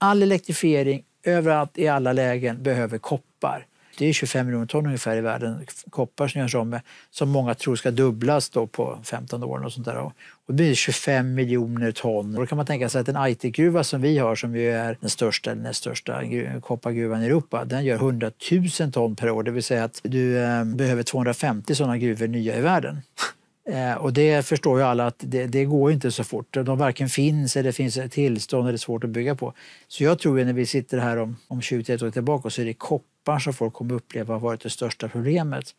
all elektrifiering överallt i alla lägen behöver koppar. Det är 25 miljoner ton ungefär i världen koppar som görs om med, som många tror ska dubblas då på 15 år. Och sånt där. Och det blir 25 miljoner ton. Och då kan man tänka sig att en Aitikgruva som vi har, som ju är den största eller näst största koppargruvan i Europa, den gör 100 000 ton per år. Det vill säga att du eh, behöver 250 sådana gruvor nya i världen. Eh, och det förstår ju alla att det, det, går inte så fort. De varken finns eller finns tillstånd eller svårt att bygga på. Så jag tror ju när vi sitter här om, om 20-30 år tillbaka så är det koppar som folk kommer uppleva har varit det största problemet.